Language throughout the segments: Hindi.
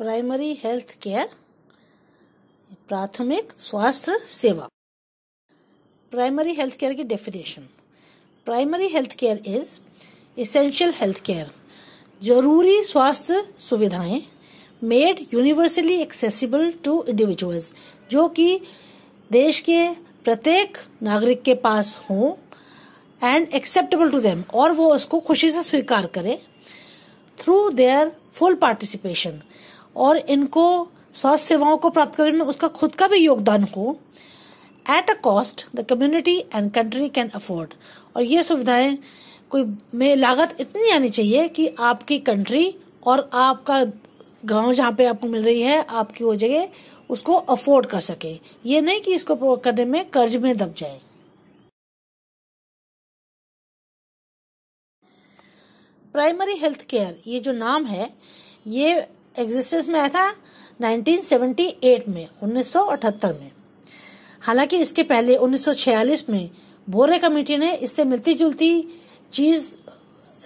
प्राइमरी हेल्थ केयर प्राथमिक स्वास्थ्य सेवा प्राइमरी हेल्थ केयर की definition primary health care is essential health care जरूरी स्वास्थ्य सुविधाएं made universally accessible to individuals जो कि देश के प्रत्येक नागरिक के पास हों एंड एक्सेप्टेबल टू देम और वो उसको खुशी से स्वीकार करें थ्रू देयर फुल पार्टिसिपेशन और इनको स्वास्थ्य सेवाओं को प्राप्त करने में उसका खुद का भी योगदान हो at a cost the community and country can afford और ये सुविधाएं कोई में लागत इतनी आनी चाहिए कि आपकी कंट्री और आपका गांव जहां पे आपको मिल रही है आपकी वो जगह उसको अफोर्ड कर सके ये नहीं कि इसको करने में कर्ज में दब जाए प्राइमरी हेल्थ केयर ये जो नाम है ये एग्जिस्टेंस में आया था 1978 में 1978 में हालांकि इसके पहले 1946 में बोरे कमेटी ने इससे मिलती जुलती चीज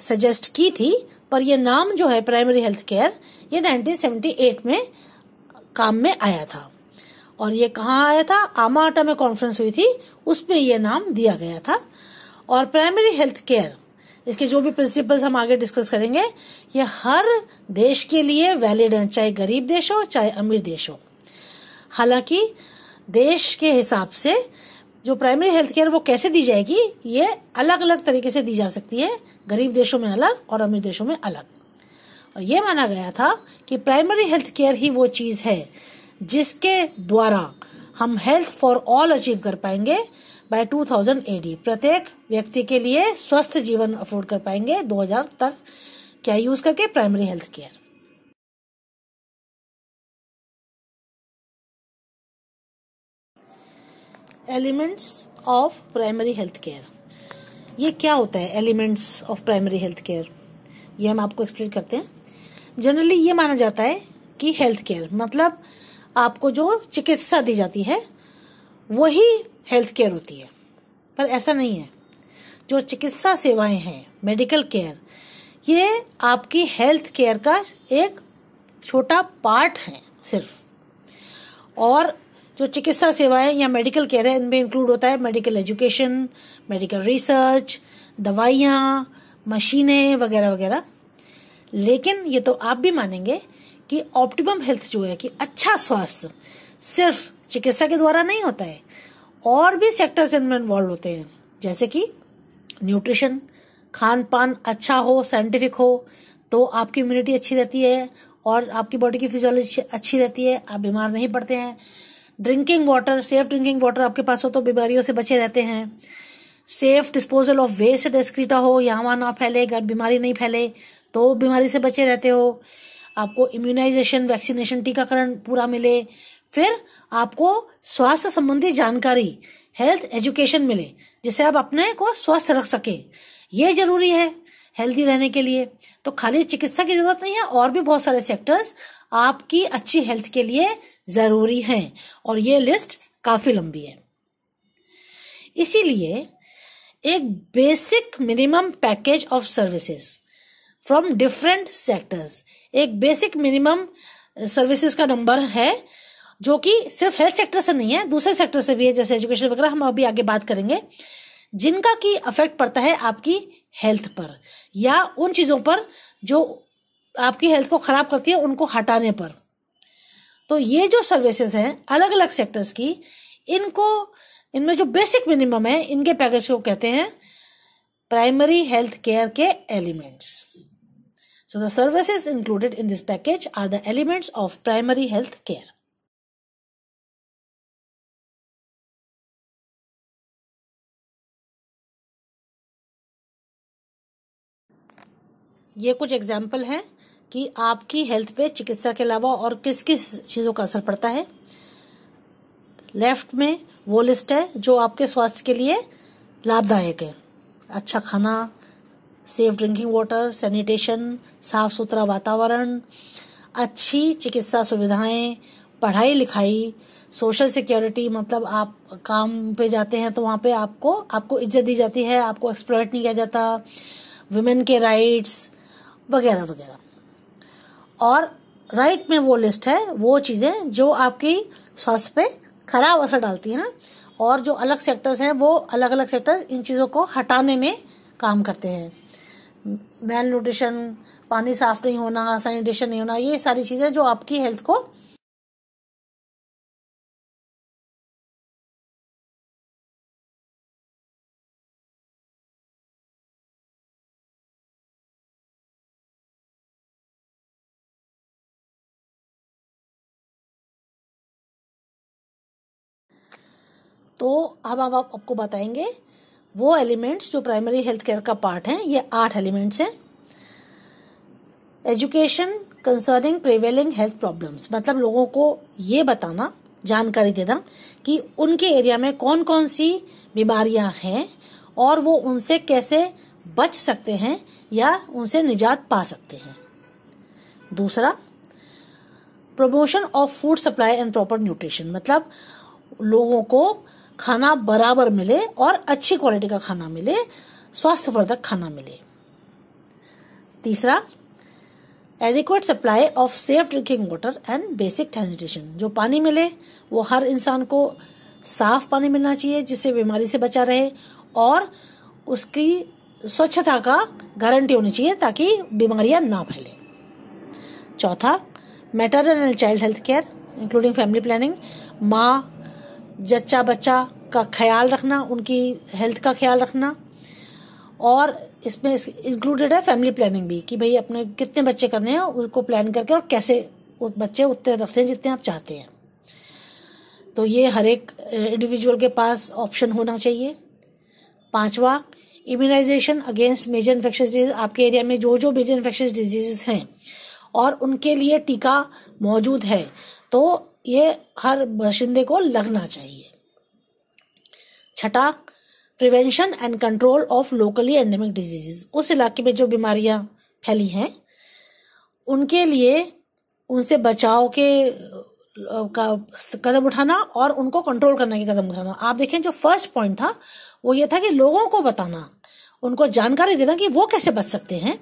सजेस्ट की थी पर यह नाम जो है प्राइमरी हेल्थ केयर ये 1978 में काम में आया था और ये कहाँ आया था आमाटा में कॉन्फ्रेंस हुई थी उसमें यह नाम दिया गया था और प्राइमरी हेल्थ केयर इसके जो भी प्रिंसिपल्स हम आगे डिस्कस करेंगे ये हर देश के लिए वैलिड हैं चाहे गरीब देश हो चाहे अमीर देश हो हालांकि देश के हिसाब से जो प्राइमरी हेल्थ केयर वो कैसे दी जाएगी ये अलग अलग तरीके से दी जा सकती है गरीब देशों में अलग और अमीर देशों में अलग और ये माना गया था कि प्राइमरी हेल्थ केयर ही वो चीज़ है जिसके द्वारा हम हेल्थ फॉर ऑल अचीव कर पाएंगे बाय 2000 एडी प्रत्येक व्यक्ति के लिए स्वस्थ जीवन अफोर्ड कर पाएंगे 2000 तक क्या यूज करके primary health care elements of primary health care ये क्या होता है elements of primary health care ये हम आपको एक्सप्लेन करते हैं जनरली ये माना जाता है कि हेल्थ केयर मतलब आपको जो चिकित्सा दी जाती है वही हेल्थ केयर होती है पर ऐसा नहीं है जो चिकित्सा सेवाएं हैं मेडिकल केयर ये आपकी हेल्थ केयर का एक छोटा पार्ट है सिर्फ और जो चिकित्सा सेवाएं या मेडिकल केयर है इनमें इंक्लूड होता है मेडिकल एजुकेशन मेडिकल रिसर्च दवाइयाँ मशीनें वगैरह वगैरह लेकिन ये तो आप भी मानेंगे कि ऑप्टिमम हेल्थ जो है कि अच्छा स्वास्थ्य सिर्फ चिकित्सा के द्वारा नहीं होता है और भी सेक्टर्स इनमें इन्वॉल्व होते हैं जैसे कि न्यूट्रिशन खान पान अच्छा हो साइंटिफिक हो तो आपकी इम्यूनिटी अच्छी रहती है और आपकी बॉडी की फिजियोलॉजी अच्छी रहती है आप बीमार नहीं पड़ते हैं drinking water safe drinking water आपके पास हो तो बीमारियों से बचे रहते हैं safe disposal of waste excreta हो यहाँ वहाँ ना फैले अगर बीमारी नहीं फैले तो बीमारी से बचे रहते हो आपको इम्यूनाइजेशन वैक्सीनेशन टीकाकरण पूरा मिले फिर आपको स्वास्थ्य संबंधी जानकारी हेल्थ एजुकेशन मिले जिससे आप अपने को स्वस्थ रख सकें ये जरूरी है हेल्दी रहने के लिए तो खाली चिकित्सा की जरूरत नहीं है और भी बहुत सारे सेक्टर्स आपकी अच्छी हेल्थ के लिए जरूरी हैं और ये लिस्ट काफी लंबी है इसीलिए एक basic minimum package of services from different sectors एक बेसिक मिनिमम सर्विसेज का नंबर है जो कि सिर्फ हेल्थ सेक्टर से नहीं है दूसरे सेक्टर से भी है जैसे एजुकेशन वगैरह हम अभी आगे बात करेंगे जिनका की अफेक्ट पड़ता है आपकी हेल्थ पर या उन चीज़ों पर जो आपकी हेल्थ को ख़राब करती है उनको हटाने पर तो ये जो सर्विसेज हैं अलग अलग सेक्टर्स की इनको इनमें जो बेसिक मिनिमम है इनके पैकेज को कहते हैं प्राइमरी हेल्थ केयर के elements so the services included in this package are the elements of primary health care ये कुछ एग्जाम्पल हैं कि आपकी हेल्थ पे चिकित्सा के अलावा और किस किस चीज़ों का असर पड़ता है लेफ्ट में वो लिस्ट है जो आपके स्वास्थ्य के लिए लाभदायक है अच्छा खाना सेफ ड्रिंकिंग वाटर सैनिटेशन साफ सुथरा वातावरण अच्छी चिकित्सा सुविधाएं पढ़ाई लिखाई सोशल सिक्योरिटी मतलब आप काम पे जाते हैं तो वहाँ पे आपको आपको इज्जत दी जाती है आपको एक्सप्लॉयट नहीं किया जाता वुमेन के राइट्स वगैरह वगैरह और राइट में वो लिस्ट है वो चीज़ें जो आपकी स्वास्थ्य पे खराब असर डालती हैं और जो अलग सेक्टर्स हैं वो अलग अलग सेक्टर्स इन चीज़ों को हटाने में काम करते हैं मेल न्यूट्रिशन पानी साफ नहीं होना सैनिटेशन नहीं होना ये सारी चीज़ें जो आपकी हेल्थ को तो अब आप आपको बताएंगे वो एलिमेंट्स जो प्राइमरी हेल्थ केयर का पार्ट हैं ये आठ एलिमेंट्स हैं education concerning prevailing health problems मतलब लोगों को ये बताना जानकारी देना कि उनके एरिया में कौन कौन सी बीमारियां हैं और वो उनसे कैसे बच सकते हैं या उनसे निजात पा सकते हैं दूसरा promotion of food supply and proper nutrition मतलब लोगों को खाना बराबर मिले और अच्छी क्वालिटी का खाना मिले स्वास्थ्यवर्धक खाना मिले तीसरा adequate supply of safe drinking water and basic sanitation जो पानी मिले वो हर इंसान को साफ पानी मिलना चाहिए जिससे बीमारी से बचा रहे और उसकी स्वच्छता का गारंटी होनी चाहिए ताकि बीमारियां ना फैले चौथा maternal and child health care including family planning माँ जच्चा बच्चा का ख्याल रखना उनकी हेल्थ का ख्याल रखना और इसमें इंक्लूडेड है फैमिली प्लानिंग भी कि भाई अपने कितने बच्चे करने हैं उनको प्लान करके और कैसे बच्चे उतने रखते हैं जितने आप चाहते हैं तो ये हर एक इंडिविजुअल के पास ऑप्शन होना चाहिए पांचवा immunization against major infection disease आपके एरिया में जो जो मेजर इन्फेक्शन डिजीजेस हैं और उनके लिए टीका मौजूद है तो ये हर बाशिंदे को लगना चाहिए छठा prevention and control of locally endemic diseases उस इलाके में जो बीमारियां फैली हैं उनके लिए उनसे बचाव के का कदम उठाना और उनको कंट्रोल करने के कदम उठाना आप देखें जो फर्स्ट पॉइंट था वो ये था कि लोगों को बताना उनको जानकारी देना कि वो कैसे बच सकते हैं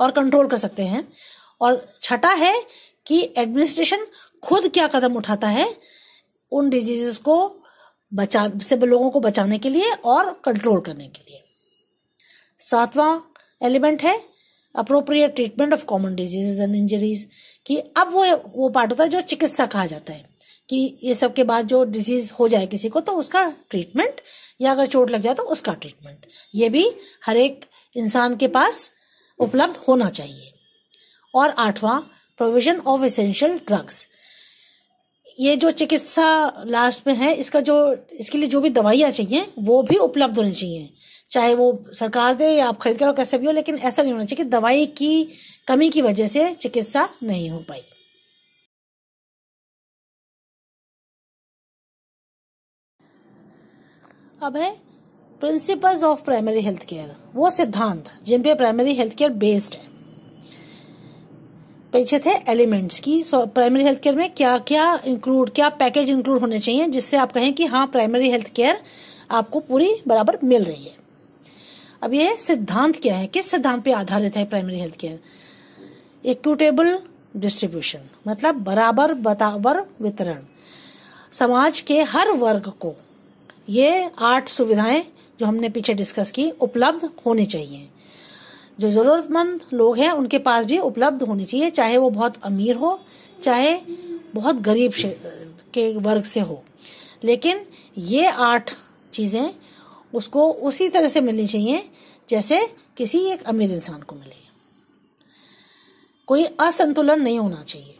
और कंट्रोल कर सकते हैं और छठा है कि एडमिनिस्ट्रेशन खुद क्या कदम उठाता है उन डिजीजेस को बचा से लोगों को बचाने के लिए और कंट्रोल करने के लिए सातवां एलिमेंट है appropriate treatment of common diseases and injuries कि अब वो वो पार्ट होता है जो चिकित्सा कहा जाता है कि ये सब के बाद जो डिजीज हो जाए किसी को तो उसका ट्रीटमेंट या अगर चोट लग जाए तो उसका ट्रीटमेंट ये भी हर एक इंसान के पास उपलब्ध होना चाहिए और आठवां प्रोविजन ऑफ एसेंशियल ड्रग्स ये जो चिकित्सा लास्ट में है इसका जो इसके लिए जो भी दवाइयाँ चाहिए वो भी उपलब्ध होनी चाहिए चाहे वो सरकार दे या आप खरीद करो कैसे भी हो लेकिन ऐसा नहीं होना चाहिए कि दवाई की कमी की वजह से चिकित्सा नहीं हो पाई अब है principles of primary health care वो सिद्धांत जिन पे प्राइमरी हेल्थ केयर बेस्ड है पीछे थे एलिमेंट्स की सो प्राइमरी हेल्थ केयर में क्या क्या इंक्लूड क्या पैकेज इंक्लूड होने चाहिए जिससे आप कहें कि हाँ प्राइमरी हेल्थ केयर आपको पूरी बराबर मिल रही है अब ये सिद्धांत क्या है किस सिद्धांत पे आधारित है primary health care equitable distribution मतलब बराबर बताबर वितरण समाज के हर वर्ग को ये आठ सुविधाएं जो हमने पीछे डिस्कस की उपलब्ध होनी चाहिए जो जरूरतमंद लोग हैं उनके पास भी उपलब्ध होनी चाहिए चाहे वो बहुत अमीर हो चाहे बहुत गरीब के वर्ग से हो लेकिन ये आठ चीजें उसको उसी तरह से मिलनी चाहिए जैसे किसी एक अमीर इंसान को मिले कोई असंतुलन नहीं होना चाहिए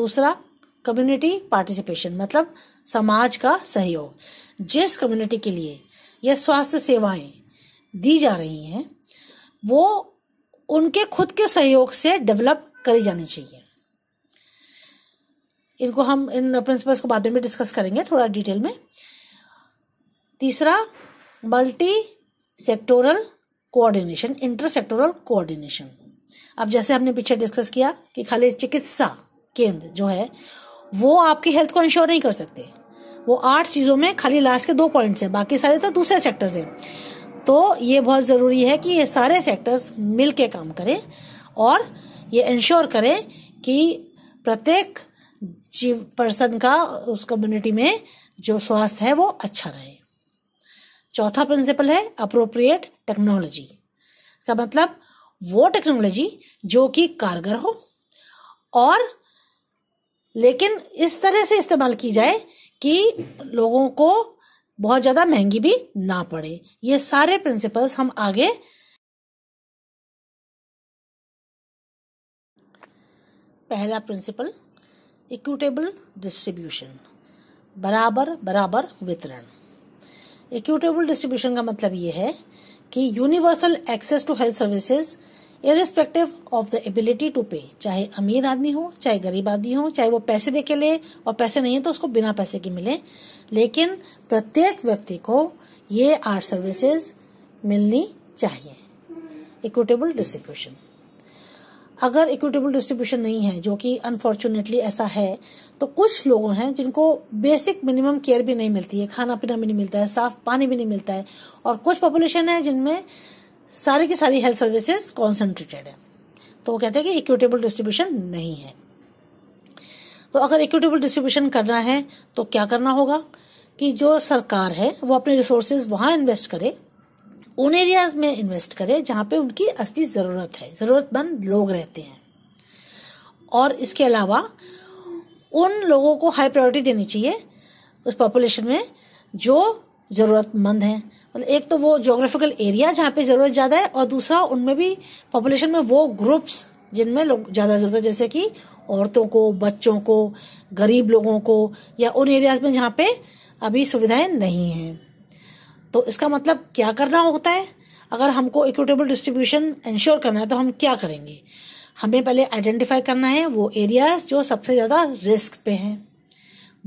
दूसरा कम्युनिटी पार्टिसिपेशन मतलब समाज का सहयोग जिस कम्युनिटी के लिए यह स्वास्थ्य सेवाएं दी जा रही हैं वो उनके खुद के सहयोग से डेवलप करी जानी चाहिए इनको हम इन प्रिंसिपल्स को बाद में भी डिस्कस करेंगे थोड़ा डिटेल में तीसरा multi sectoral coordination inter sectoral coordination अब जैसे हमने पीछे डिस्कस किया कि खाली चिकित्सा केंद्र जो है वो आपकी हेल्थ को इंश्योर नहीं कर सकते वो आठ चीज़ों में खाली लास्ट के दो पॉइंट्स हैं बाकी सारे तो दूसरे सेक्टर्स हैं तो ये बहुत ज़रूरी है कि ये सारे सेक्टर्स मिल काम करें और ये इंश्योर करें कि प्रत्येक जीव पर्सन का उस कम्युनिटी में जो स्वास्थ्य है वो अच्छा रहे चौथा प्रिंसिपल है अप्रोप्रिएट टेक्नोलॉजी का मतलब वो टेक्नोलॉजी जो कि कारगर हो और लेकिन इस तरह से इस्तेमाल की जाए कि लोगों को बहुत ज़्यादा महंगी भी ना पड़े ये सारे प्रिंसिपल्स हम आगे पहला प्रिंसिपल इक्विटेबल डिस्ट्रीब्यूशन बराबर बराबर वितरण इक्विटेबल डिस्ट्रीब्यूशन का मतलब ये है कि universal access to health services irrespective of the ability to pay चाहे अमीर आदमी हो चाहे गरीब आदमी हो चाहे वो पैसे दे के ले और पैसे नहीं है तो उसको बिना पैसे के मिले लेकिन प्रत्येक व्यक्ति को ये आर्ट सर्विसेज मिलनी चाहिए इक्विटेबल डिस्ट्रीब्यूशन अगर इक्विटेबल डिस्ट्रीब्यूशन नहीं है जो कि अनफॉर्चुनेटली ऐसा है तो कुछ लोग हैं जिनको बेसिक मिनिमम केयर भी नहीं मिलती है खाना पीना भी नहीं मिलता है साफ पानी भी नहीं मिलता है और कुछ पॉपुलेशन है जिनमें सारी की सारी हेल्थ सर्विसेज कॉन्सेंट्रेटेड है तो वो कहते हैं कि इक्विटेबल डिस्ट्रीब्यूशन नहीं है तो अगर इक्विटेबल डिस्ट्रीब्यूशन करना है तो क्या करना होगा कि जो सरकार है वो अपने रिसोर्सेज वहाँ इन्वेस्ट करे उन एरियाज में इन्वेस्ट करे जहाँ पे उनकी असली ज़रूरत है ज़रूरतमंद लोग रहते हैं और इसके अलावा उन लोगों को हाई प्रायोरिटी देनी चाहिए उस पॉपुलेशन में जो ज़रूरतमंद हैं मतलब एक तो वो जोग्राफिकल एरिया जहाँ पे ज़रूरत ज़्यादा है और दूसरा उनमें भी पॉपुलेशन में वो ग्रुप्स जिनमें लोग ज़्यादा ज़रूरत है जैसे कि औरतों को बच्चों को गरीब लोगों को या उन एरियाज में जहाँ पे अभी सुविधाएं नहीं हैं तो इसका मतलब क्या करना होता है अगर हमको इक्विटेबल डिस्ट्रीब्यूशन इंश्योर करना है तो हम क्या करेंगे हमें पहले आइडेंटिफाई करना है वो एरियाज जो सबसे ज़्यादा रिस्क पे हैं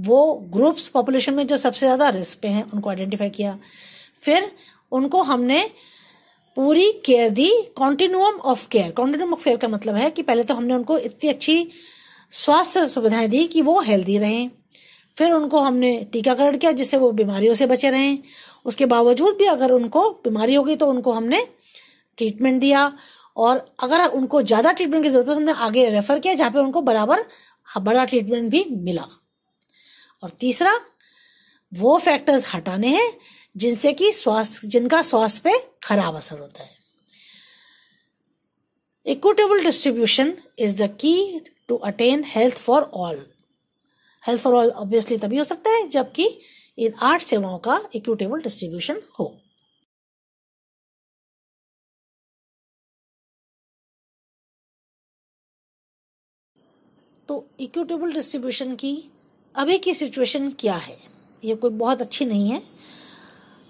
वो ग्रुप्स पॉपुलेशन में जो सबसे ज़्यादा रिस्क पे हैं उनको आइडेंटिफाई किया फिर उनको हमने पूरी केयर दी continuum of care continuum of care का मतलब है कि पहले तो हमने उनको इतनी अच्छी स्वास्थ्य सुविधाएं दी कि वो हेल्दी रहें फिर उनको हमने टीकाकरण किया जिससे वो बीमारियों से बचे रहें उसके बावजूद भी अगर उनको बीमारी होगी तो उनको हमने ट्रीटमेंट दिया और अगर उनको ज़्यादा ट्रीटमेंट की ज़रूरत है तो हमने आगे रेफर किया जहाँ पर उनको बराबर बड़ा ट्रीटमेंट भी मिला और तीसरा वो फैक्टर्स हटाने हैं जिनसे कि स्वास्थ्य जिनका स्वास्थ्य पे खराब असर होता है equitable distribution is the key to attain health for all health for all obviously तभी हो सकता है जबकि इन आठ सेवाओं का इक्विटेबल डिस्ट्रीब्यूशन हो तो इक्विटेबल डिस्ट्रीब्यूशन की अभी की सिचुएशन क्या है ये कोई बहुत अच्छी नहीं है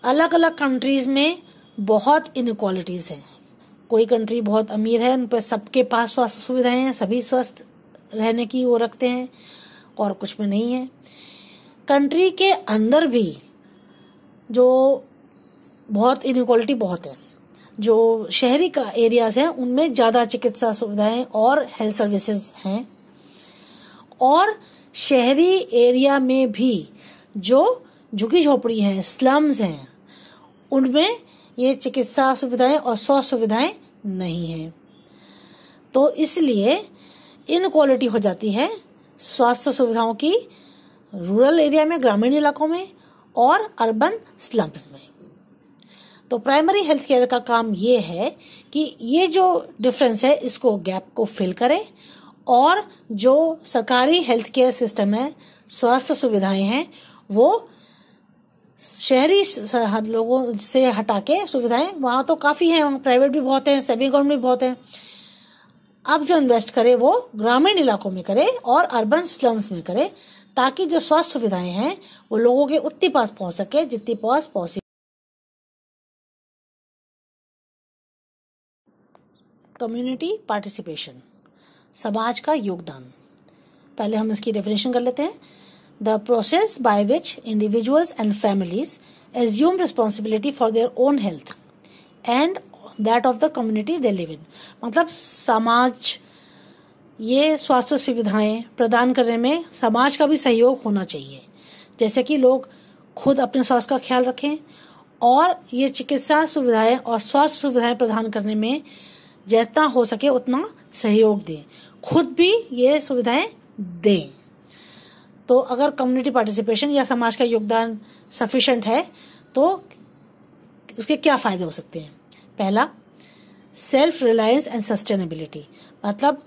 अलग अलग कंट्रीज में बहुत इनक्वालिटीज हैं कोई कंट्री बहुत अमीर है उन पर सबके पास स्वास्थ्य सुविधाएं हैं सभी स्वस्थ रहने की वो रखते हैं और कुछ में नहीं है कंट्री के अंदर भी जो बहुत इनक्वालिटी बहुत है जो शहरी का एरियाज हैं उनमें ज़्यादा चिकित्सा सुविधाएं और हेल्थ सर्विसेज हैं और शहरी एरिया में भी जो झुकी झोपड़ी हैं स्लम्स हैं उनमें ये चिकित्सा सुविधाएं और स्व सुविधाएं नहीं है तो इसलिए इनक्वालिटी हो जाती है स्वास्थ्य सुविधाओं की रूरल एरिया में ग्रामीण इलाकों में और अर्बन स्लम्स में तो प्राइमरी हेल्थ केयर का काम ये है कि ये जो डिफरेंस है इसको गैप को फिल करें और जो सरकारी हेल्थ केयर सिस्टम है स्वास्थ्य सुविधाएं हैं वो शहरी लोगों से हटा के सुविधाएं वहां तो काफ़ी है प्राइवेट भी बहुत है सेमी गवर्नमेंट भी बहुत है अब जो इन्वेस्ट करे वो ग्रामीण इलाकों में करे और अर्बन स्लम्स में करे ताकि जो स्वास्थ्य सुविधाएं हैं वो लोगों के उतनी पास पहुंच सके जितनी पास पॉसिबल कम्युनिटी पार्टिसिपेशन समाज का योगदान पहले हम इसकी डेफिनेशन कर लेते हैं the process by which individuals and families assume responsibility for their own health and that of the community they live in मतलब समाज ये स्वास्थ्य सुविधाएं प्रदान करने में समाज का भी सहयोग होना चाहिए जैसे कि लोग खुद अपने स्वास्थ्य का ख्याल रखें और ये चिकित्सा सुविधाएं और स्वास्थ्य सुविधाएं प्रदान करने में जितना हो सके उतना सहयोग दें खुद भी ये सुविधाएं दें तो अगर कम्युनिटी पार्टिसिपेशन या समाज का योगदान सफिशेंट है तो उसके क्या फ़ायदे हो सकते हैं पहला सेल्फ रिलायंस एंड सस्टेनेबिलिटी मतलब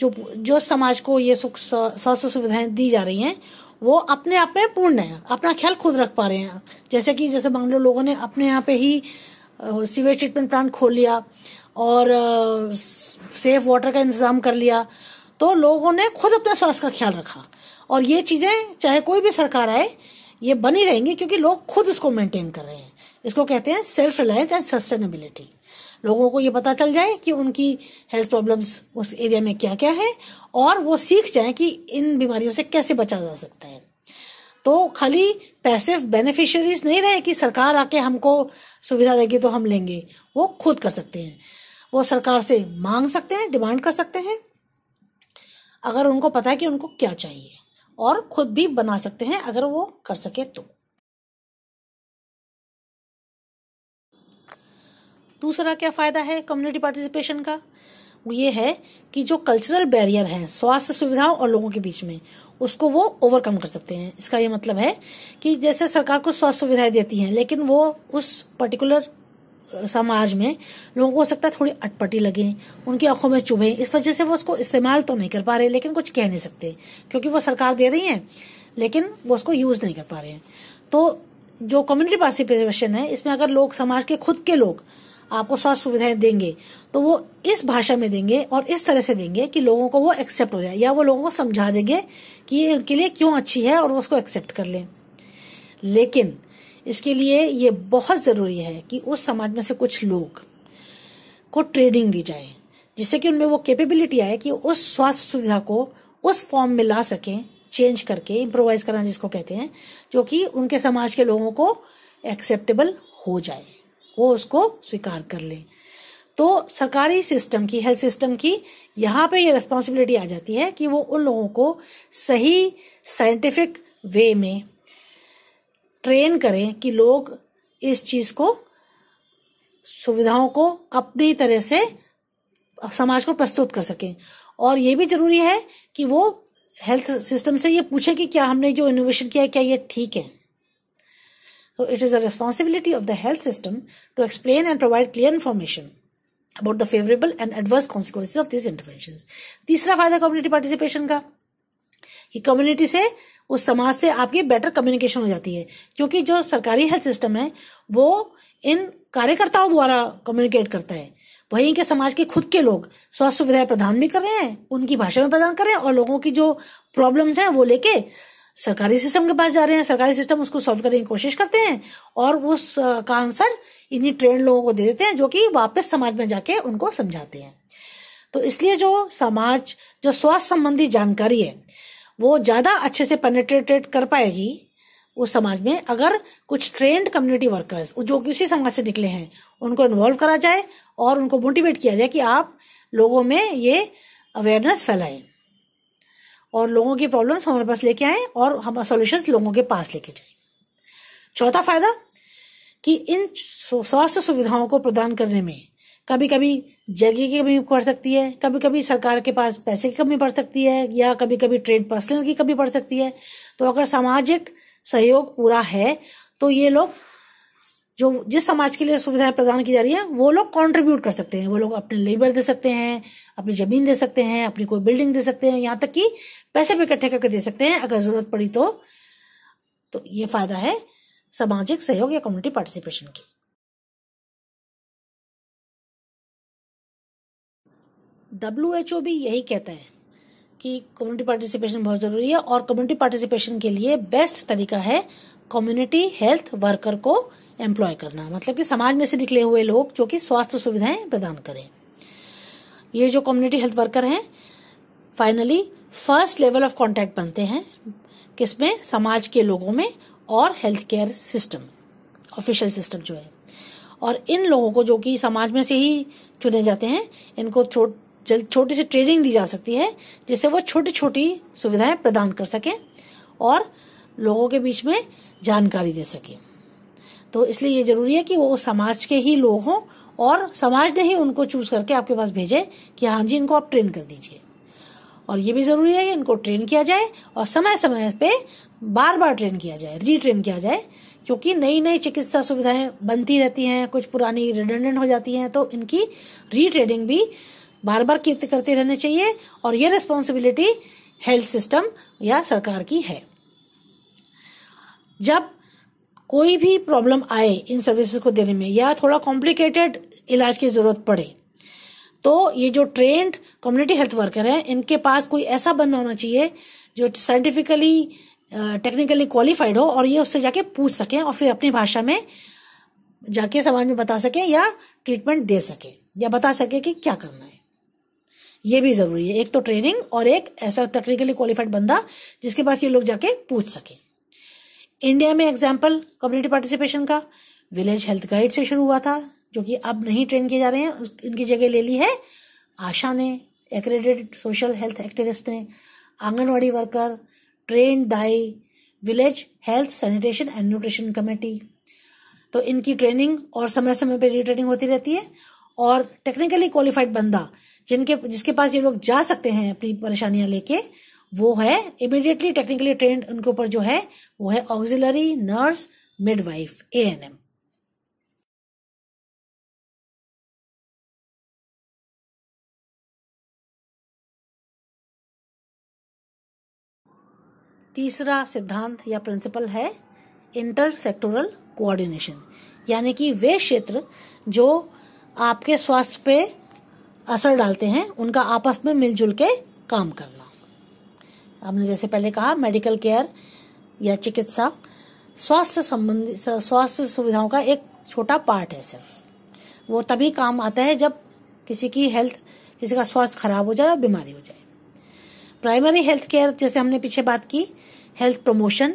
जो जो समाज को ये सुख स्वास्थ्य सुविधाएं दी जा रही हैं वो अपने आप में पूर्ण है अपना ख्याल खुद रख पा रहे हैं जैसे कि जैसे मान लो लोगों ने अपने यहाँ पे ही सीवेज ट्रीटमेंट प्लांट खोल लिया और सेफ वाटर का इंतज़ाम कर लिया तो लोगों ने खुद अपने स्वास्थ्य का ख्याल रखा और ये चीज़ें चाहे कोई भी सरकार आए ये बनी रहेंगी क्योंकि लोग खुद इसको मेंटेन कर रहे हैं इसको कहते हैं सेल्फ रिलायंस एंड सस्टेनेबिलिटी लोगों को ये पता चल जाए कि उनकी हेल्थ प्रॉब्लम्स उस एरिया में क्या क्या है और वो सीख जाए कि इन बीमारियों से कैसे बचा जा सकता है तो खाली पैसिव बेनिफिशरीज नहीं रहे कि सरकार आके हमको सुविधा देगी तो हम लेंगे वो खुद कर सकते हैं वो सरकार से मांग सकते हैं डिमांड कर सकते हैं अगर उनको पता है कि उनको क्या चाहिए और खुद भी बना सकते हैं अगर वो कर सके तो दूसरा क्या फायदा है कम्युनिटी पार्टिसिपेशन का ये है कि जो कल्चरल बैरियर है स्वास्थ्य सुविधाओं और लोगों के बीच में उसको वो ओवरकम कर सकते हैं इसका ये मतलब है कि जैसे सरकार को स्वास्थ्य सुविधाएं देती हैं लेकिन वो उस पर्टिकुलर समाज में लोगों को हो सकता है थोड़ी अटपटी लगे उनकी आंखों में चुभे इस वजह से वो उसको इस्तेमाल तो नहीं कर पा रहे लेकिन कुछ कह नहीं सकते क्योंकि वो सरकार दे रही है लेकिन वो उसको यूज नहीं कर पा रहे हैं तो जो कम्युनिटी पार्टिसिपेशन है इसमें अगर लोग समाज के खुद के लोग आपको स्वास्थ्य सुविधाएं देंगे तो वो इस भाषा में देंगे और इस तरह से देंगे कि लोगों को वो एक्सेप्ट हो जाए या वो लोगों को समझा देंगे कि ये उनके लिए क्यों अच्छी है और वो उसको एक्सेप्ट कर लें लेकिन इसके लिए ये बहुत ज़रूरी है कि उस समाज में से कुछ लोग को ट्रेनिंग दी जाए जिससे कि उनमें वो कैपेबिलिटी आए कि उस स्वास्थ्य सुविधा को उस फॉर्म में ला सकें चेंज करके इम्प्रोवाइज करना जिसको कहते हैं जो कि उनके समाज के लोगों को एक्सेप्टेबल हो जाए वो उसको स्वीकार कर लें तो सरकारी सिस्टम की हेल्थ सिस्टम की यहाँ पे ये रिस्पॉन्सिबिलिटी आ जाती है कि वो उन लोगों को सही साइंटिफिक वे में ट्रेन करें कि लोग इस चीज को सुविधाओं को अपनी तरह से समाज को प्रस्तुत कर सकें और ये भी जरूरी है कि वो हेल्थ सिस्टम से ये पूछे कि क्या हमने जो इनोवेशन किया है क्या ये ठीक है तो it is a responsibility of the health system to explain and provide clear information about the favourable and adverse consequence of this intervention तीसरा फायदा कम्युनिटी पार्टिसिपेशन का कि कम्युनिटी से उस समाज से आपकी बेटर कम्युनिकेशन हो जाती है क्योंकि जो सरकारी हेल्थ सिस्टम है वो इन कार्यकर्ताओं द्वारा कम्युनिकेट करता है वहीं के समाज के खुद के लोग स्वास्थ्य सुविधाएं प्रदान भी कर रहे हैं उनकी भाषा में प्रदान कर रहे हैं और लोगों की जो प्रॉब्लम्स हैं वो लेके सरकारी सिस्टम के पास जा रहे हैं सरकारी सिस्टम उसको सॉल्व करने की कोशिश करते हैं और उस का आंसर इन्हीं ट्रेंड लोगों को दे देते हैं जो कि वापस समाज में जाके उनको समझाते हैं तो इसलिए जो समाज जो स्वास्थ्य संबंधी जानकारी है वो ज़्यादा अच्छे से पेनिट्रेटेड कर पाएगी उस समाज में अगर कुछ ट्रेंड कम्युनिटी वर्कर्स जो कि उसी समाज से निकले हैं उनको इन्वॉल्व करा जाए और उनको मोटिवेट किया जाए कि आप लोगों में ये अवेयरनेस फैलाएं और लोगों की प्रॉब्लम्स हमारे पास लेके आए और हम सॉल्यूशंस लोगों के पास लेके जाए चौथा फायदा कि इन स्वास्थ्य सुविधाओं को प्रदान करने में कभी कभी जगह की कमी पड़ सकती है कभी कभी सरकार के पास पैसे की कमी पड़ सकती है या कभी कभी ट्रेड पर्सनल की कमी पड़ सकती है तो अगर सामाजिक सहयोग पूरा है तो ये लोग जो जिस समाज के लिए सुविधाएं प्रदान की जा रही है वो लोग कंट्रीब्यूट कर सकते हैं वो लोग अपने लेबर दे सकते हैं अपनी ज़मीन दे सकते हैं अपनी कोई बिल्डिंग दे सकते हैं यहाँ तक कि पैसे भी इकट्ठे करके दे सकते हैं अगर ज़रूरत पड़ी तो, तो ये फ़ायदा है सामाजिक सहयोग या कम्युनिटी पार्टिसिपेशन की डब्ल्यू एच ओ भी यही कहता है कि कम्युनिटी पार्टिसिपेशन बहुत ज़रूरी है और कम्युनिटी पार्टिसिपेशन के लिए बेस्ट तरीका है कम्युनिटी हेल्थ वर्कर को एम्प्लॉय करना मतलब कि समाज में से निकले हुए लोग जो कि स्वास्थ्य सुविधाएं प्रदान करें ये जो कम्युनिटी हेल्थ वर्कर हैं finally first level of contact बनते हैं किसमें समाज के लोगों में और health care system official system जो है और इन लोगों को जो कि समाज में से ही चुने जाते हैं इनको छोट जल्द छोटी सी ट्रेनिंग दी जा सकती है जिससे वो छोटी छोटी सुविधाएं प्रदान कर सके और लोगों के बीच में जानकारी दे सके तो इसलिए ये जरूरी है कि वो समाज के ही लोग हों और समाज ने ही उनको चूज करके आपके पास भेजे कि हाँ जी इनको आप ट्रेन कर दीजिए और ये भी जरूरी है कि इनको ट्रेन किया जाए और समय समय पे बार बार ट्रेन किया जाए रीट्रेन किया जाए क्योंकि नई नई चिकित्सा सुविधाएं बनती रहती हैं कुछ पुरानी रिडेंडेंट हो जाती हैं तो इनकी रीट्रेनिंग भी बार बार करते रहने चाहिए और ये रिस्पॉन्सिबिलिटी हेल्थ सिस्टम या सरकार की है जब कोई भी प्रॉब्लम आए इन सर्विसेज को देने में या थोड़ा कॉम्प्लिकेटेड इलाज की ज़रूरत पड़े तो ये जो ट्रेंड कम्युनिटी हेल्थ वर्कर हैं इनके पास कोई ऐसा बंदा होना चाहिए जो साइंटिफिकली टेक्निकली क्वालिफाइड हो और ये उससे जाके पूछ सकें और फिर अपनी भाषा में जाके समाज में बता सकें या ट्रीटमेंट दे सकें या बता सकें कि क्या करना है ये भी ज़रूरी है एक तो ट्रेनिंग और एक ऐसा टेक्निकली क्वालिफाइड बंदा जिसके पास ये लोग जाके पूछ सके इंडिया में एग्जाम्पल कम्युनिटी पार्टिसिपेशन का विलेज हेल्थ गाइड से शुरू हुआ था जो कि अब नहीं ट्रेन किए जा रहे हैं इनकी जगह ले ली है आशा ने एक्रेडिटेड सोशल हेल्थ एक्टिविस्ट ने anganwadi worker train dai village health sanitation and nutrition committee तो इनकी ट्रेनिंग और समय समय पर रिट्रेनिंग होती रहती है और टेक्निकली क्वालिफाइड बंदा जिनके जिसके पास ये लोग जा सकते हैं अपनी परेशानियां लेके वो है इमिडिएटली टेक्निकली ट्रेंड उनके ऊपर जो है वो है auxiliary nurse midwife A N M तीसरा सिद्धांत या प्रिंसिपल है इंटर सेक्टोरल कोऑर्डिनेशन यानी कि वे क्षेत्र जो आपके स्वास्थ्य पे असर डालते हैं उनका आपस में मिलजुल के काम करना आपने जैसे पहले कहा मेडिकल केयर या चिकित्सा स्वास्थ्य संबंधी स्वास्थ्य सुविधाओं का एक छोटा पार्ट है सिर्फ वो तभी काम आता है जब किसी की हेल्थ किसी का स्वास्थ्य खराब हो जाए और बीमारी हो जाए प्राइमरी हेल्थ केयर जैसे हमने पीछे बात की health promotion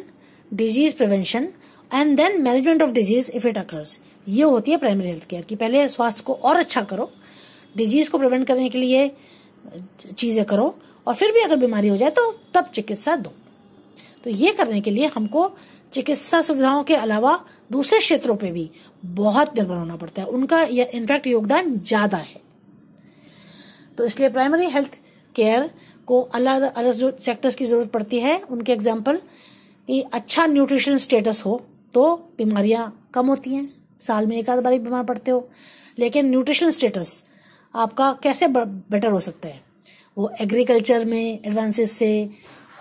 disease prevention and then management of disease if it occurs ये होती है प्राइमरी हेल्थ केयर कि पहले स्वास्थ्य को और अच्छा करो डिजीज को प्रिवेंट करने के लिए चीजें करो और फिर भी अगर बीमारी हो जाए तो तब चिकित्सा दो तो ये करने के लिए हमको चिकित्सा सुविधाओं के अलावा दूसरे क्षेत्रों पे भी बहुत निर्भर होना पड़ता है उनका यह इनफैक्ट योगदान ज्यादा है तो इसलिए प्राइमरी हेल्थ केयर को अलग अलग जो सेक्टर्स की जरूरत पड़ती है उनके एग्जाम्पल कि अच्छा न्यूट्रिशन स्टेटस हो तो बीमारियां कम होती हैं साल में एक आध बार बीमार पड़ते हो लेकिन न्यूट्रिशन स्टेटस आपका कैसे बेटर हो सकता है वो एग्रीकल्चर में एडवांसेस से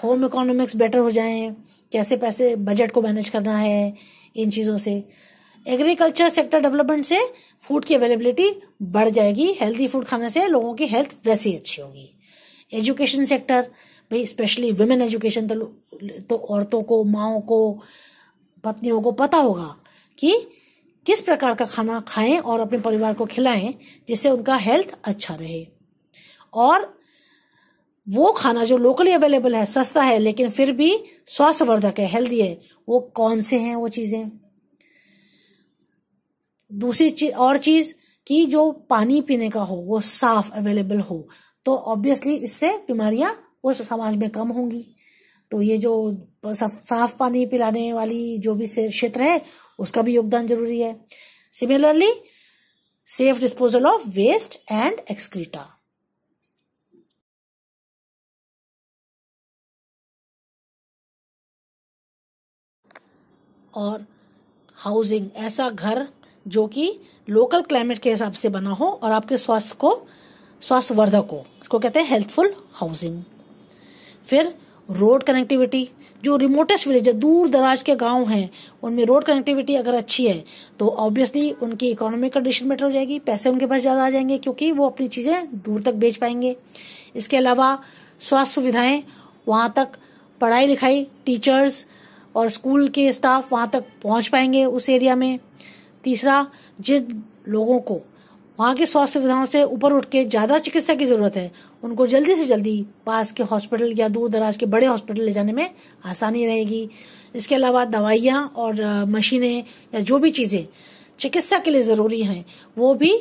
होम इकोनॉमिक्स बेटर हो जाए कैसे पैसे बजट को मैनेज करना है इन चीज़ों से एग्रीकल्चर सेक्टर डेवलपमेंट से फूड की अवेलेबिलिटी बढ़ जाएगी हेल्दी फूड खाने से लोगों की हेल्थ वैसे ही अच्छी होगी एजुकेशन सेक्टर भाई स्पेशली वुमेन एजुकेशन तो तो औरतों को माओ को पत्नियों को पता होगा कि किस प्रकार का खाना खाएं और अपने परिवार को खिलाएं जिससे उनका हेल्थ अच्छा रहे और वो खाना जो लोकली अवेलेबल है सस्ता है लेकिन फिर भी स्वास्थ्यवर्धक है हेल्दी है वो कौन से हैं वो चीज़ें दूसरी चीज और चीज़ कि जो पानी पीने का हो वो साफ अवेलेबल हो तो ऑब्वियसली इससे बीमारियां उस समाज में कम होंगी तो ये जो साफ पानी पिलाने वाली जो भी क्षेत्र है उसका भी योगदान जरूरी है similarly safe disposal of waste and excreta और हाउसिंग ऐसा घर जो कि लोकल क्लाइमेट के हिसाब से बना हो और आपके स्वास्थ्य को स्वास्थ्यवर्धक हो इसको कहते हैं हेल्पफुल हाउसिंग फिर रोड कनेक्टिविटी जो रिमोटेस्ट विलेज दूर दराज के गांव हैं उनमें रोड कनेक्टिविटी अगर अच्छी है तो ऑब्वियसली उनकी इकोनॉमिक कंडीशन बेटर हो जाएगी पैसे उनके पास ज़्यादा आ जाएंगे क्योंकि वो अपनी चीज़ें दूर तक बेच पाएंगे इसके अलावा स्वास्थ्य सुविधाएं वहाँ तक पढ़ाई लिखाई टीचर्स और स्कूल के स्टाफ वहाँ तक पहुँच पाएंगे उस एरिया में तीसरा जिन लोगों को वहाँ की स्वास्थ्य सुविधाओं से ऊपर उठ के ज़्यादा चिकित्सा की ज़रूरत है उनको जल्दी से जल्दी पास के हॉस्पिटल या दूर दराज के बड़े हॉस्पिटल ले जाने में आसानी रहेगी इसके अलावा दवाइयाँ और मशीनें या जो भी चीज़ें चिकित्सा के लिए ज़रूरी हैं वो भी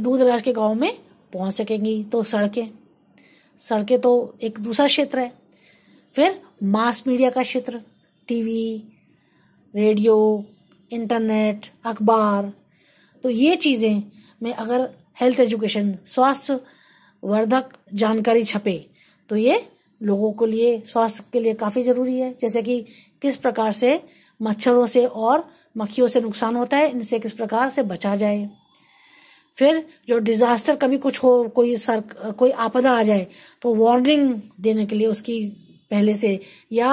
दूर दराज के गाँव में पहुँच सकेंगी तो सड़कें सड़कें तो एक दूसरा क्षेत्र है फिर मास मीडिया का क्षेत्र टीवी रेडियो इंटरनेट अखबार तो ये चीज़ें में अगर हेल्थ एजुकेशन स्वास्थ्य वर्धक जानकारी छपे तो ये लोगों के लिए स्वास्थ्य के लिए काफ़ी ज़रूरी है जैसे कि किस प्रकार से मच्छरों से और मक्खियों से नुकसान होता है इनसे किस प्रकार से बचा जाए फिर जो डिजास्टर कभी कुछ हो कोई सर कोई आपदा आ जाए तो वार्निंग देने के लिए उसकी पहले से या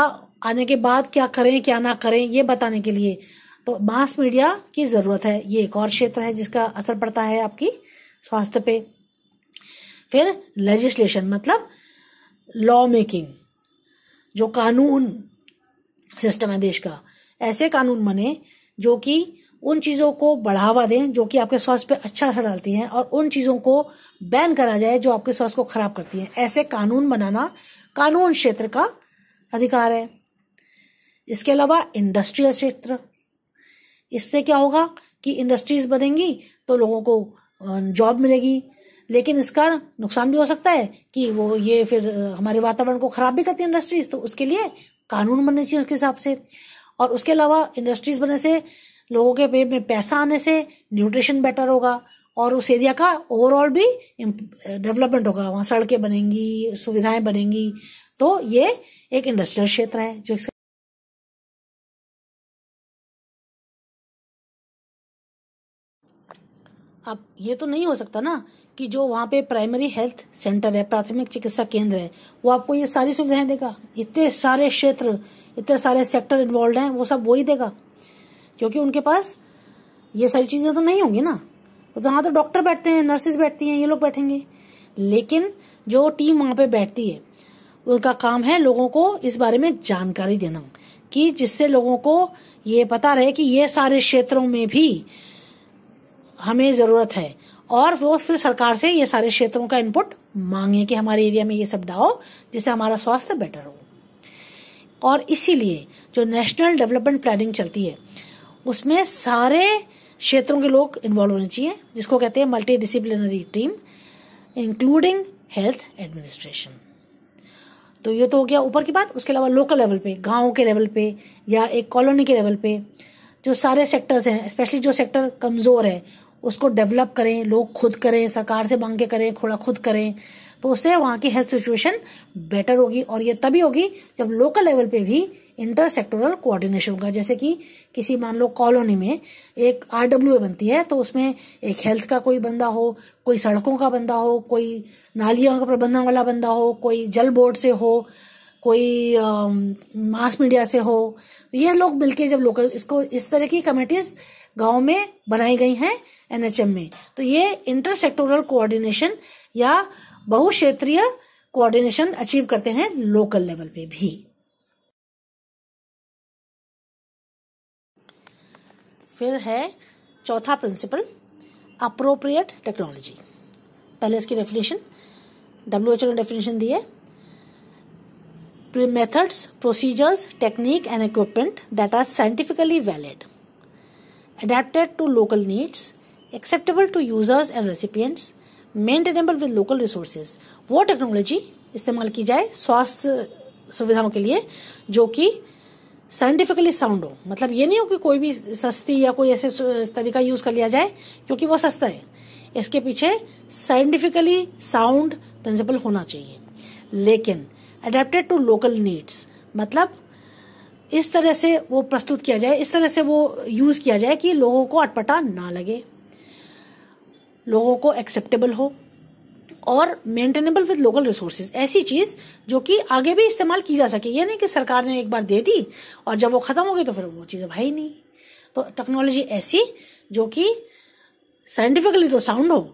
आने के बाद क्या करें क्या ना करें ये बताने के लिए तो मास मीडिया की ज़रूरत है ये एक और क्षेत्र है जिसका असर पड़ता है आपकी स्वास्थ्य पे फिर लेजिस्लेशन मतलब लॉ मेकिंग जो कानून सिस्टम है देश का ऐसे कानून बने जो कि उन चीज़ों को बढ़ावा दें जो कि आपके स्वास्थ्य पे अच्छा असर डालती हैं और उन चीज़ों को बैन करा जाए जो आपके स्वास्थ्य को खराब करती हैं ऐसे कानून बनाना कानून क्षेत्र का अधिकार है इसके अलावा इंडस्ट्रियल क्षेत्र इससे क्या होगा कि इंडस्ट्रीज बनेंगी तो लोगों को जॉब मिलेगी लेकिन इसका नुकसान भी हो सकता है कि वो ये फिर हमारे वातावरण को खराब भी करती है इंडस्ट्रीज तो उसके लिए कानून बनने चाहिए उसके हिसाब से और उसके अलावा इंडस्ट्रीज बनने से लोगों के पेट में पैसा आने से न्यूट्रिशन बेटर होगा और उस एरिया का ओवरऑल भी डेवलपमेंट होगा वहाँ सड़कें बनेंगी सुविधाएं बनेंगी तो ये एक इंडस्ट्रियल क्षेत्र है जो अब ये तो नहीं हो सकता ना कि जो वहाँ पे प्राइमरी हेल्थ सेंटर है प्राथमिक चिकित्सा केंद्र है वो आपको ये सारी सुविधाएं देगा इतने सारे क्षेत्र इतने सारे सेक्टर इन्वॉल्व हैं वो सब वही देगा क्योंकि उनके पास ये सारी चीज़ें तो नहीं होंगी ना तो वहां तो डॉक्टर बैठते हैं नर्सेज बैठती हैं ये लोग बैठेंगे लेकिन जो टीम वहाँ पे बैठती है उनका काम है लोगों को इस बारे में जानकारी देना कि जिससे लोगों को ये पता रहे कि ये सारे क्षेत्रों में भी हमें ज़रूरत है और वो फिर सरकार से ये सारे क्षेत्रों का इनपुट मांगे कि हमारे एरिया में ये सब डाओ जिससे हमारा स्वास्थ्य बेटर हो और इसीलिए जो नेशनल डेवलपमेंट प्लानिंग चलती है उसमें सारे क्षेत्रों के लोग इन्वॉल्व होने चाहिए जिसको कहते हैं multi disciplinary team including health administration तो ये तो हो गया ऊपर की बात उसके अलावा लोकल लेवल पे गाँव के लेवल पे या एक कॉलोनी के लेवल पे जो सारे सेक्टर्स हैं स्पेशली जो सेक्टर कमज़ोर है उसको डेवलप करें लोग खुद करें सरकार से मांग के करें खोड़ा खुद करें तो उससे वहाँ की हेल्थ सिचुएशन बेटर होगी और ये तभी होगी जब लोकल लेवल पे भी इंटर सेक्टोरल कोऑर्डिनेशन होगा जैसे कि किसी मान लो कॉलोनी में एक आरडब्ल्यू बनती है तो उसमें एक हेल्थ का कोई बंदा हो कोई सड़कों का बंदा हो कोई नालियों का प्रबंधन वाला बंदा हो कोई जल बोर्ड से हो कोई मास मीडिया से हो तो ये लोग मिलके जब लोकल इसको इस तरह की कमेटीज गांव में बनाई गई हैं एनएचएम में तो ये इंटर सेक्टोरल कोऑर्डिनेशन या बहुक्षेत्रीय कोऑर्डिनेशन अचीव करते हैं लोकल लेवल पे भी फिर है चौथा प्रिंसिपल अप्रोप्रिएट टेक्नोलॉजी पहले इसकी डेफिनेशन डब्ल्यू एच ओ ने डेफिनेशन दी है methods procedures technique and equipment that are scientifically valid adapted to local needs, acceptable to users and recipients, maintainable with local resources. वो टेक्नोलॉजी इस्तेमाल की जाए स्वास्थ्य सुविधाओं के लिए जो कि साइंटिफिकली साउंड हो मतलब ये नहीं हो कि कोई भी सस्ती या कोई ऐसे तरीका यूज कर लिया जाए क्योंकि वो सस्ता है इसके पीछे साइंटिफिकली साउंड प्रिंसिपल होना चाहिए लेकिन अडेप्टेड टू लोकल नीड्स मतलब इस तरह से वो प्रस्तुत किया जाए इस तरह से वो यूज किया जाए कि लोगों को अटपटा ना लगे लोगों को एक्सेप्टेबल हो और मेंटेनेबल विद लोकल रिसोर्सेज ऐसी चीज जो कि आगे भी इस्तेमाल की जा सके ये नहीं कि सरकार ने एक बार दे दी और जब वो खत्म हो गई तो फिर वो चीज़ भाई नहीं तो टेक्नोलॉजी ऐसी जो कि साइंटिफिकली तो साउंड हो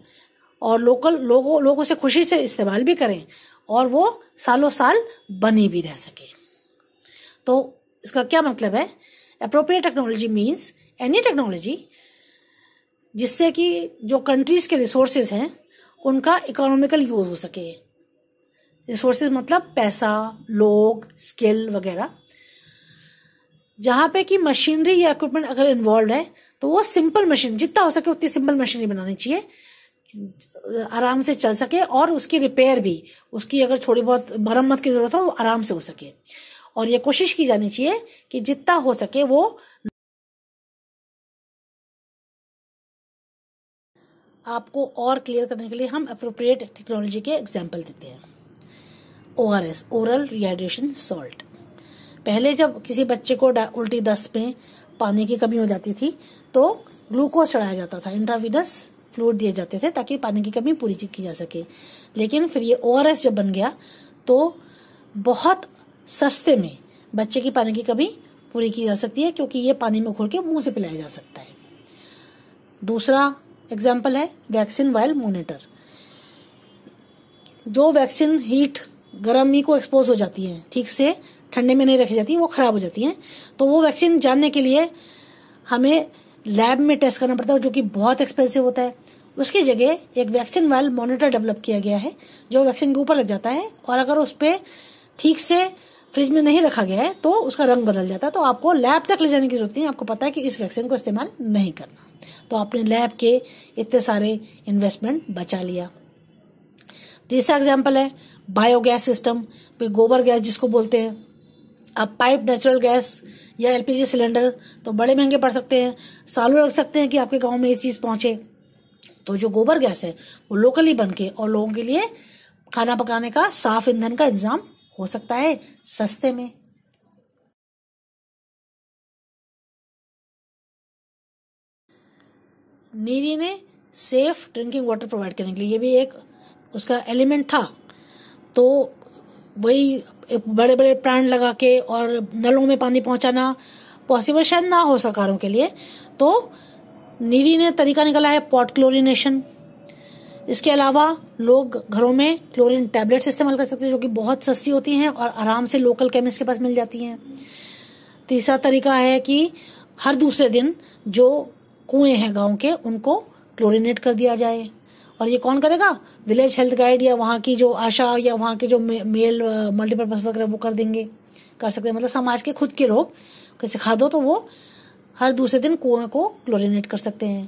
और लोकल लोगों लोगों से खुशी से इस्तेमाल भी करें और वो सालों साल बनी भी रह सके तो इसका क्या मतलब है appropriate technology means any technology जिससे कि जो कंट्रीज के रिसोर्सेज हैं उनका इकोनॉमिकल यूज हो सके रिसोर्सेज मतलब पैसा लोग स्किल वगैरह जहां पे कि मशीनरी या इक्विपमेंट अगर इन्वॉल्व है तो वो सिंपल मशीन जितना हो सके उतनी सिंपल मशीनरी बनानी चाहिए आराम से चल सके और उसकी रिपेयर भी उसकी अगर थोड़ी बहुत मरम्मत की जरूरत हो वो आराम से हो सके और ये कोशिश की जानी चाहिए कि जितना हो सके वो आपको और क्लियर करने के लिए हम अप्रोप्रिएट टेक्नोलॉजी के एग्जाम्पल देते हैं O R S oral rehydration salt पहले जब किसी बच्चे को उल्टी दस्त में पानी की कमी हो जाती थी तो ग्लूकोज चढ़ाया जाता था इंट्राविनस फ्लूड दिए जाते थे ताकि पानी की कमी पूरी की जा सके लेकिन फिर ये ओ जब बन गया तो बहुत सस्ते में बच्चे की पानी की कमी पूरी की जा सकती है क्योंकि ये पानी में घोल के मुंह से पिलाया जा सकता है दूसरा एग्जाम्पल है वैक्सीन वायल मोनिटर जो वैक्सीन हीट गर्मी को एक्सपोज हो जाती है ठीक से ठंडे में नहीं रखी जाती वो खराब हो जाती हैं तो वो वैक्सीन जानने के लिए हमें लैब में टेस्ट करना पड़ता है जो कि बहुत एक्सपेंसिव होता है उसकी जगह एक वैक्सीन वायल मॉनिटर डेवलप किया गया है जो वैक्सीन के ऊपर लग जाता है और अगर उस पर ठीक से फ्रिज में नहीं रखा गया है तो उसका रंग बदल जाता है तो आपको लैब तक ले जाने की जरूरत नहीं आपको पता है कि इस वैक्सीन को इस्तेमाल नहीं करना तो आपने लैब के इतने सारे इन्वेस्टमेंट बचा लिया तीसरा एग्जाम्पल है बायोगैस सिस्टम गोबर गैस जिसको बोलते हैं अब पाइप नेचुरल गैस या एलपीजी सिलेंडर तो बड़े महंगे पड़ सकते हैं सालों लग सकते हैं कि आपके गांव में ये चीज़ पहुंचे तो जो गोबर गैस है वो लोकली बन के और लोगों के लिए खाना पकाने का साफ ईंधन का इंतजाम हो सकता है सस्ते में नीरी ने सेफ ड्रिंकिंग वाटर प्रोवाइड करने के लिए ये भी एक उसका एलिमेंट था तो वही बड़े बड़े प्लांट लगा के और नलों में पानी पहुंचाना पॉसिबल शायद ना हो सरकारों के लिए तो नीरी ने तरीका निकाला है पॉट क्लोरिनेशन इसके अलावा लोग घरों में क्लोरीन टैबलेट्स इस्तेमाल कर सकते हैं जो कि बहुत सस्ती होती हैं और आराम से लोकल केमिस्ट के पास मिल जाती हैं तीसरा तरीका है कि हर दूसरे दिन जो कुएं हैं गांव के उनको क्लोरीनेट कर दिया जाए और ये कौन करेगा विलेज हेल्थ गाइड या वहाँ की जो आशा या वहाँ के जो मेल मल्टीपर्पज uh, वगैरह वो कर देंगे कर सकते हैं मतलब समाज के खुद के लोग सिखा दो तो वो हर दूसरे दिन कुएं को क्लोरीनेट कर सकते हैं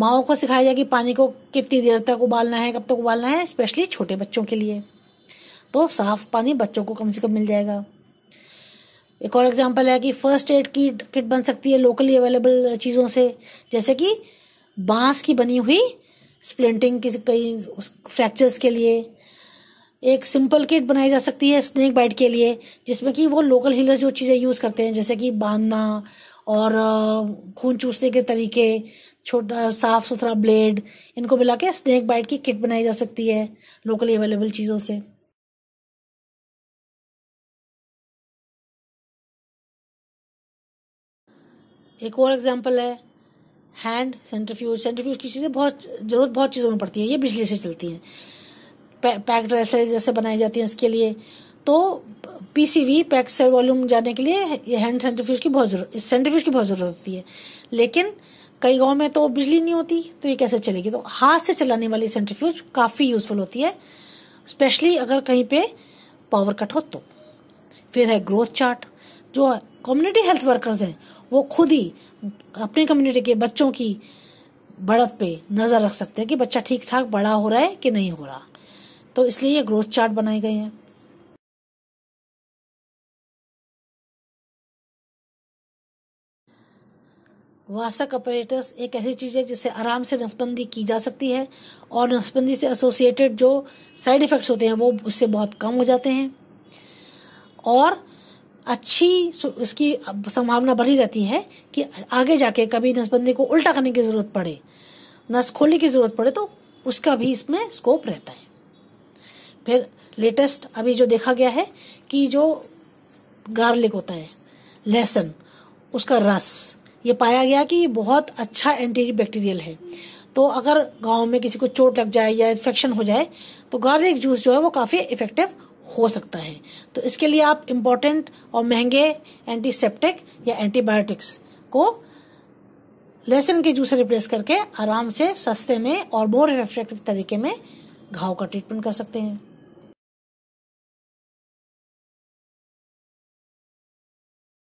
माओ को सिखाया जाए कि पानी को कितनी देर तक उबालना है कब तक उबालना है स्पेशली छोटे बच्चों के लिए तो साफ पानी बच्चों को कम से कम मिल जाएगा एक और एग्जांपल है कि फर्स्ट एड की किट बन सकती है लोकली अवेलेबल चीज़ों से जैसे कि बांस की बनी हुई स्प्लिंटिंग की कई फ्रैक्चर्स के लिए एक सिंपल किट बनाई जा सकती है स्नेक बाइट के लिए जिसमें कि वो लोकल हीलर जो चीज़ें यूज़ करते हैं जैसे कि बांधना और खून चूसने के तरीके छोटा साफ सुथरा ब्लेड इनको मिला के स्नैक बाइट की किट बनाई जा सकती है लोकली अवेलेबल चीज़ों से एक और एग्जांपल है हैंड सेंट्रीफ्यूज सेंट्रीफ्यूज की चीज़ें बहुत ज़रूरत बहुत चीज़ों में पड़ती है ये बिजली से चलती हैं पैक ड्रेसेस जैसे बनाई जाती हैं इसके लिए तो पीसीवी पैक सेल वॉल्यूम जाने के लिए ये हैंड सेंट्रीफ्यूज की बहुत जरूरत सेंट्रीफ्यूज की बहुत ज़रूरत होती है लेकिन कई गांव में तो बिजली नहीं होती तो ये कैसे चलेगी तो हाथ से चलाने वाली सेंट्रीफ्यूज काफ़ी यूजफुल होती है स्पेशली अगर कहीं पे पावर कट हो तो फिर है ग्रोथ चार्ट जो कम्युनिटी हेल्थ वर्कर्स हैं वो खुद ही अपनी कम्युनिटी के बच्चों की बढ़त पे नज़र रख सकते हैं कि बच्चा ठीक ठाक बड़ा हो रहा है कि नहीं हो रहा तो इसलिए ये ग्रोथ चार्ट बनाए गए हैं वासक ऑपरेटर्स एक ऐसी चीज़ है जिससे आराम से नसबंदी की जा सकती है और नसबंदी से एसोसिएटेड जो साइड इफ़ेक्ट्स होते हैं वो उससे बहुत कम हो जाते हैं और अच्छी उसकी संभावना बढ़ी रहती है कि आगे जाके कभी नसबंदी को उल्टा करने की ज़रूरत पड़े नस खोलने की ज़रूरत पड़े तो उसका भी इसमें स्कोप रहता है फिर लेटेस्ट अभी जो देखा गया है कि जो गार्लिक होता है लहसुन उसका रस ये पाया गया कि ये बहुत अच्छा एंटी बैक्टीरियल है तो अगर गाँव में किसी को चोट लग जाए या इन्फेक्शन हो जाए तो गार्लिक जूस जो है वो काफ़ी इफेक्टिव हो सकता है तो इसके लिए आप इम्पोर्टेंट और महंगे एंटीसेप्टिक या एंटीबायोटिक्स को लहसुन के जूस से रिप्लेस करके आराम से सस्ते में और मोर इफेक्टिव तरीके में घाव का ट्रीटमेंट कर सकते हैं